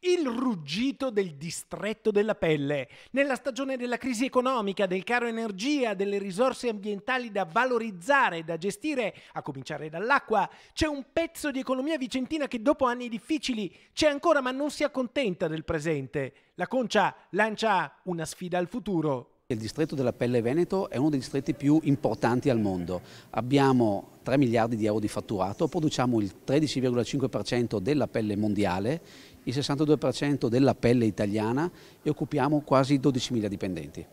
Il ruggito del distretto della pelle. Nella stagione della crisi economica, del caro energia, delle risorse ambientali da valorizzare, e da gestire, a cominciare dall'acqua, c'è un pezzo di economia vicentina che dopo anni difficili c'è ancora ma non si accontenta del presente. La concia lancia una sfida al futuro. Il distretto della pelle Veneto è uno dei distretti più importanti al mondo. Abbiamo 3 miliardi di euro di fatturato, produciamo il 13,5% della pelle mondiale, il 62% della pelle italiana e occupiamo quasi 12.000 dipendenti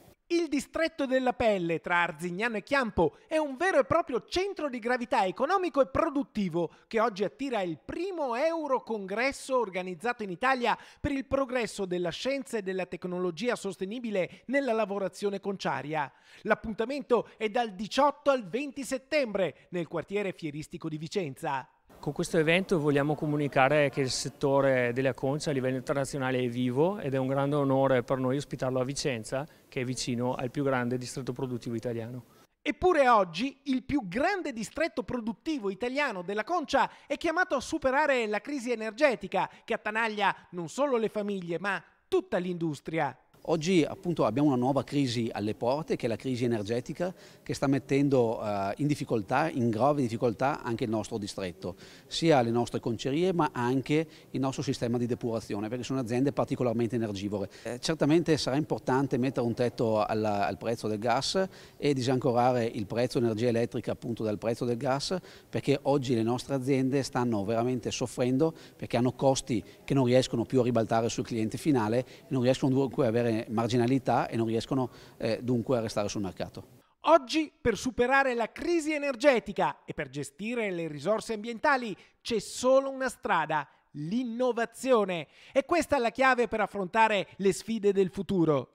distretto della pelle tra Arzignano e Chiampo è un vero e proprio centro di gravità economico e produttivo che oggi attira il primo Eurocongresso organizzato in Italia per il progresso della scienza e della tecnologia sostenibile nella lavorazione conciaria. L'appuntamento è dal 18 al 20 settembre nel quartiere fieristico di Vicenza. Con questo evento vogliamo comunicare che il settore delle conce a livello internazionale è vivo ed è un grande onore per noi ospitarlo a Vicenza, che è vicino al più grande distretto produttivo italiano. Eppure oggi il più grande distretto produttivo italiano della concia è chiamato a superare la crisi energetica che attanaglia non solo le famiglie ma tutta l'industria Oggi appunto, abbiamo una nuova crisi alle porte che è la crisi energetica che sta mettendo eh, in difficoltà, in grave difficoltà anche il nostro distretto, sia le nostre concerie ma anche il nostro sistema di depurazione perché sono aziende particolarmente energivore. Eh, certamente sarà importante mettere un tetto alla, al prezzo del gas e disancorare il prezzo dell'energia elettrica appunto dal prezzo del gas perché oggi le nostre aziende stanno veramente soffrendo perché hanno costi che non riescono più a ribaltare sul cliente finale e non riescono dunque a avere marginalità e non riescono eh, dunque a restare sul mercato. Oggi per superare la crisi energetica e per gestire le risorse ambientali c'è solo una strada, l'innovazione. E questa è la chiave per affrontare le sfide del futuro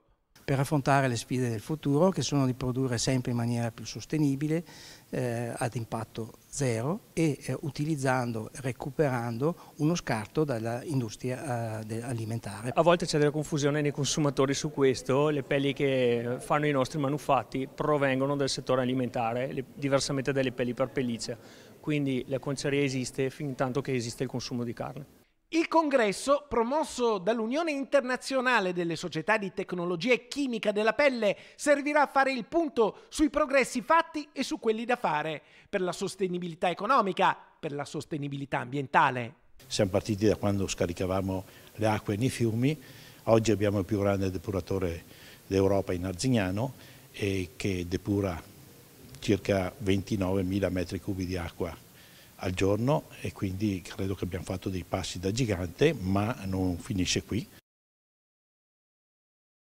per affrontare le sfide del futuro che sono di produrre sempre in maniera più sostenibile, eh, ad impatto zero e eh, utilizzando, recuperando uno scarto dall'industria eh, alimentare. A volte c'è della confusione nei consumatori su questo, le pelli che fanno i nostri manufatti provengono dal settore alimentare, le, diversamente dalle pelli per pelliccia, quindi la conceria esiste fin tanto che esiste il consumo di carne. Il congresso, promosso dall'Unione Internazionale delle Società di Tecnologia e Chimica della Pelle, servirà a fare il punto sui progressi fatti e su quelli da fare per la sostenibilità economica, per la sostenibilità ambientale. Siamo partiti da quando scaricavamo le acque nei fiumi, oggi abbiamo il più grande depuratore d'Europa in Arzignano che depura circa 29.000 metri cubi di acqua al giorno e quindi credo che abbiamo fatto dei passi da gigante, ma non finisce qui.